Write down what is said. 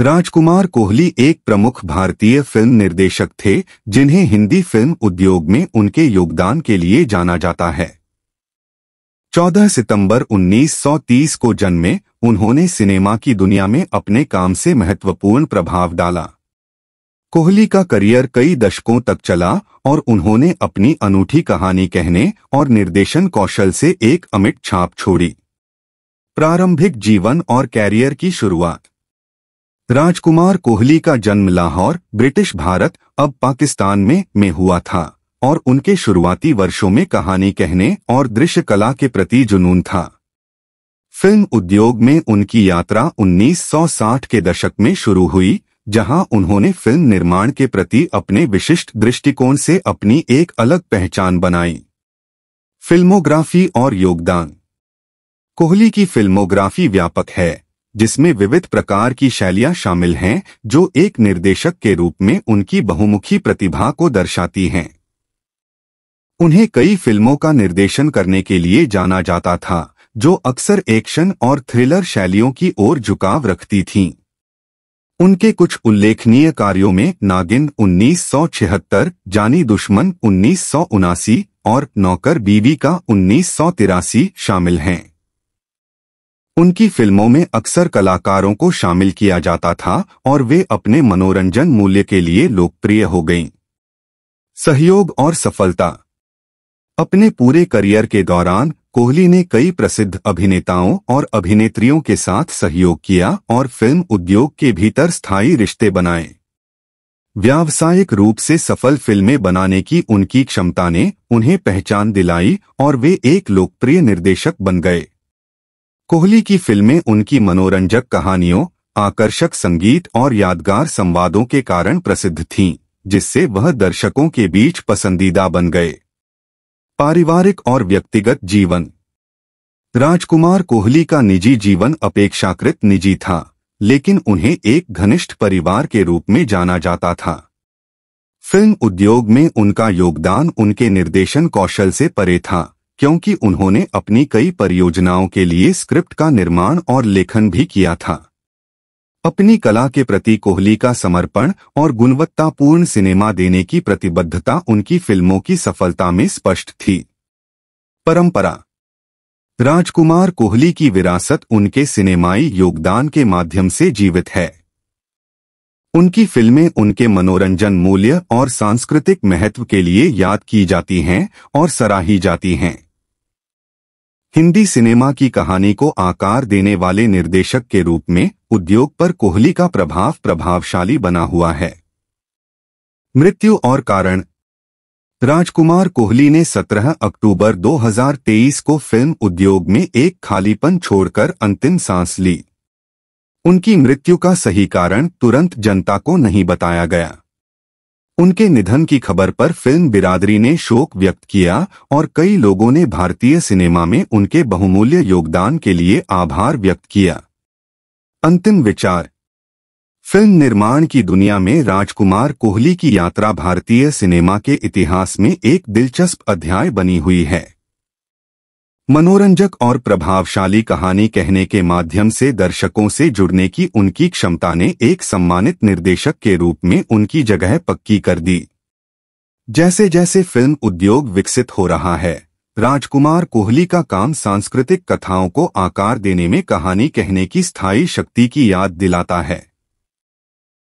राजकुमार कोहली एक प्रमुख भारतीय फिल्म निर्देशक थे जिन्हें हिंदी फिल्म उद्योग में उनके योगदान के लिए जाना जाता है 14 सितंबर 1930 को जन्मे उन्होंने सिनेमा की दुनिया में अपने काम से महत्वपूर्ण प्रभाव डाला कोहली का करियर कई दशकों तक चला और उन्होंने अपनी अनूठी कहानी कहने और निर्देशन कौशल से एक अमिट छाप छोड़ी प्रारंभिक जीवन और कैरियर की शुरुआत राजकुमार कोहली का जन्म लाहौर ब्रिटिश भारत अब पाकिस्तान में में हुआ था और उनके शुरुआती वर्षों में कहानी कहने और दृश्य कला के प्रति जुनून था फिल्म उद्योग में उनकी यात्रा 1960 के दशक में शुरू हुई जहां उन्होंने फिल्म निर्माण के प्रति अपने विशिष्ट दृष्टिकोण से अपनी एक अलग पहचान बनाई फिल्मोग्राफी और योगदान कोहली की फिल्मोग्राफी व्यापक है जिसमें विविध प्रकार की शैलियां शामिल हैं जो एक निर्देशक के रूप में उनकी बहुमुखी प्रतिभा को दर्शाती हैं उन्हें कई फिल्मों का निर्देशन करने के लिए जाना जाता था जो अक्सर एक्शन और थ्रिलर शैलियों की ओर झुकाव रखती थीं। उनके कुछ उल्लेखनीय कार्यों में नागिन उन्नीस जानी दुश्मन उन्नीस और नौकर बीवी का उन्नीस शामिल हैं उनकी फिल्मों में अक्सर कलाकारों को शामिल किया जाता था और वे अपने मनोरंजन मूल्य के लिए लोकप्रिय हो गईं सहयोग और सफलता अपने पूरे करियर के दौरान कोहली ने कई प्रसिद्ध अभिनेताओं और अभिनेत्रियों के साथ सहयोग किया और फिल्म उद्योग के भीतर स्थायी रिश्ते बनाए व्यावसायिक रूप से सफल फिल्में बनाने की उनकी क्षमता ने उन्हें पहचान दिलाई और वे एक लोकप्रिय निर्देशक बन गए कोहली की फिल्में उनकी मनोरंजक कहानियों आकर्षक संगीत और यादगार संवादों के कारण प्रसिद्ध थीं, जिससे वह दर्शकों के बीच पसंदीदा बन गए पारिवारिक और व्यक्तिगत जीवन राजकुमार कोहली का निजी जीवन अपेक्षाकृत निजी था लेकिन उन्हें एक घनिष्ठ परिवार के रूप में जाना जाता था फिल्म उद्योग में उनका योगदान उनके निर्देशन कौशल से परे था क्योंकि उन्होंने अपनी कई परियोजनाओं के लिए स्क्रिप्ट का निर्माण और लेखन भी किया था अपनी कला के प्रति कोहली का समर्पण और गुणवत्तापूर्ण सिनेमा देने की प्रतिबद्धता उनकी फिल्मों की सफलता में स्पष्ट थी परंपरा राजकुमार कोहली की विरासत उनके सिनेमाई योगदान के माध्यम से जीवित है उनकी फिल्में उनके मनोरंजन मूल्य और सांस्कृतिक महत्व के लिए याद की जाती हैं और सराही जाती हैं हिंदी सिनेमा की कहानी को आकार देने वाले निर्देशक के रूप में उद्योग पर कोहली का प्रभाव प्रभावशाली बना हुआ है मृत्यु और कारण राजकुमार कोहली ने 17 अक्टूबर 2023 को फिल्म उद्योग में एक खालीपन छोड़कर अंतिम सांस ली उनकी मृत्यु का सही कारण तुरंत जनता को नहीं बताया गया उनके निधन की खबर पर फिल्म बिरादरी ने शोक व्यक्त किया और कई लोगों ने भारतीय सिनेमा में उनके बहुमूल्य योगदान के लिए आभार व्यक्त किया अंतिम विचार फिल्म निर्माण की दुनिया में राजकुमार कोहली की यात्रा भारतीय सिनेमा के इतिहास में एक दिलचस्प अध्याय बनी हुई है मनोरंजक और प्रभावशाली कहानी कहने के माध्यम से दर्शकों से जुड़ने की उनकी क्षमता ने एक सम्मानित निर्देशक के रूप में उनकी जगह पक्की कर दी जैसे जैसे फिल्म उद्योग विकसित हो रहा है राजकुमार कोहली का काम सांस्कृतिक कथाओं को आकार देने में कहानी कहने की स्थायी शक्ति की याद दिलाता है